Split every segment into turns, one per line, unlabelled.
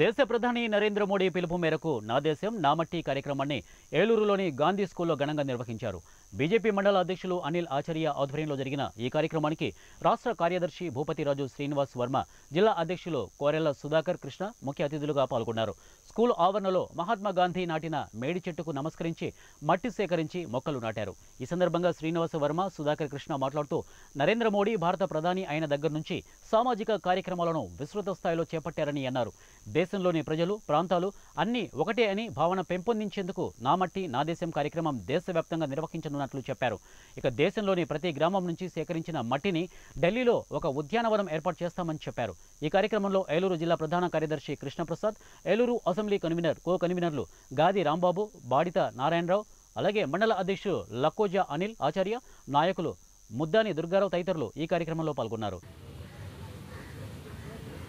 దేశ ప్రధాని నరేంద్ర మోడీ పిలుపు మేరకు నా దేశం నా మట్టి కార్యక్రమాన్ని ఏలూరులోని గాంధీ స్కూల్లో ఘనంగా నిర్వహించారు బీజేపీ మండల అధ్యక్షులు అనిల్ ఆచార్య ఆధ్వర్యంలో జరిగిన ఈ కార్యక్రమానికి రాష్ట్ర కార్యదర్శి భూపతిరాజు శ్రీనివాస్ వర్మ జిల్లా అధ్యక్షులు కోరెల సుధాకర్ కృష్ణ ముఖ్య అతిథులుగా పాల్గొన్నారు స్కూల్ ఆవరణలో మహాత్మా గాంధీ నాటిన మేడి చెట్టుకు నమస్కరించి మట్టి సేకరించి మొక్కలు నాటారు ఈ సందర్భంగా శ్రీనివాస వర్మ సుధాకర్ కృష్ణ మాట్లాడుతూ నరేంద్ర మోడీ భారత ప్రధాని అయిన దగ్గర నుంచి సామాజిక కార్యక్రమాలను విస్తృత స్థాయిలో చేపట్టారని అన్నారు దేశంలోని ప్రజలు ప్రాంతాలు అన్నీ ఒకటే అని భావన పెంపొందించేందుకు నా మట్టి నా దేశం కార్యక్రమం దేశవ్యాప్తంగా నిర్వహించనున్నట్లు చెప్పారు ఇక దేశంలోని ప్రతి గ్రామం నుంచి సేకరించిన మట్టిని ఢిల్లీలో ఒక ఉద్యానవనం ఏర్పాటు చేస్తామని చెప్పారు ఈ కార్యక్రమంలో ఏలూరు జిల్లా ప్రధాన కార్యదర్శి Krishnaprasad Eluru assembly convener co కన్వీనర్లు గాది రాంబాబు బాడిత నారాయణరావు అలాగే మండల అధ్యక్షుడు లక్కోజా అనిల్ ఆచార్య నాయకులు ముద్దాని దుర్గారావు తదితరులు ఈ కార్యక్రమంలో పాల్గొన్నారు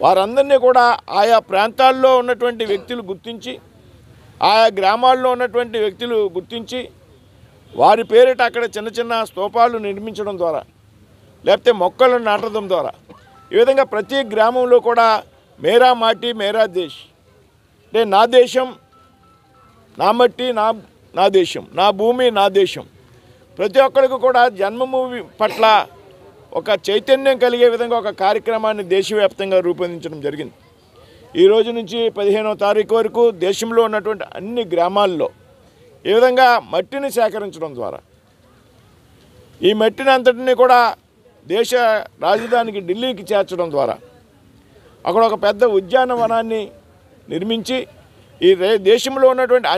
వారందరినీ కూడా ఆయా
ప్రాంతాల్లో ఉన్నటువంటి వ్యక్తులు గుర్తించి ఆయా గ్రామాల్లో ఉన్నటువంటి వ్యక్తులు గుర్తించి వారి పేరిట అక్కడ చిన్న చిన్న స్తూపాలు నిర్మించడం ద్వారా లేకపోతే మొక్కలను నాటడం ద్వారా ఈ విధంగా ప్రతి గ్రామంలో కూడా మేరా మాటి మేరా దేశ్ అంటే నా దేశం నా మట్టి నా నా దేశం నా భూమి నా దేశం ప్రతి ఒక్కరికి కూడా జన్మభూమి పట్ల ఒక చైతన్యం కలిగే విధంగా ఒక కార్యక్రమాన్ని దేశవ్యాప్తంగా రూపొందించడం జరిగింది ఈ రోజు నుంచి పదిహేనో తారీఖు వరకు దేశంలో ఉన్నటువంటి అన్ని గ్రామాల్లో ఈ విధంగా మట్టిని సేకరించడం ద్వారా ఈ మట్టిని అంతటిని కూడా దేశ రాజధానికి ఢిల్లీకి చేర్చడం ద్వారా అక్కడ ఒక పెద్ద ఉద్యానవనాన్ని నిర్మించి ఈ దేశంలో ఉన్నటువంటి